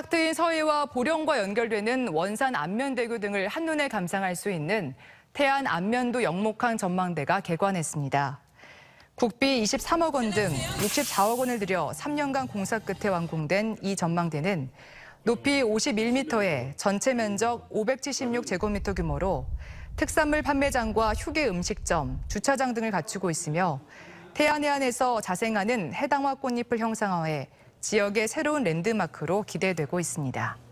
탁 트인 서해와 보령과 연결되는 원산 안면대교 등을 한눈에 감상할 수 있는 태안 안면도 영목항 전망대가 개관했습니다. 국비 23억 원 등 64억 원을 들여 3년간 공사 끝에 완공된 이 전망대는 높이 51m에 전체 면적 576제곱미터 규모로 특산물 판매장과 휴게 음식점, 주차장 등을 갖추고 있으며 태안 해안에서 자생하는 해당화 꽃잎을 형상화해 지역의 새로운 랜드마크로 기대되고 있습니다.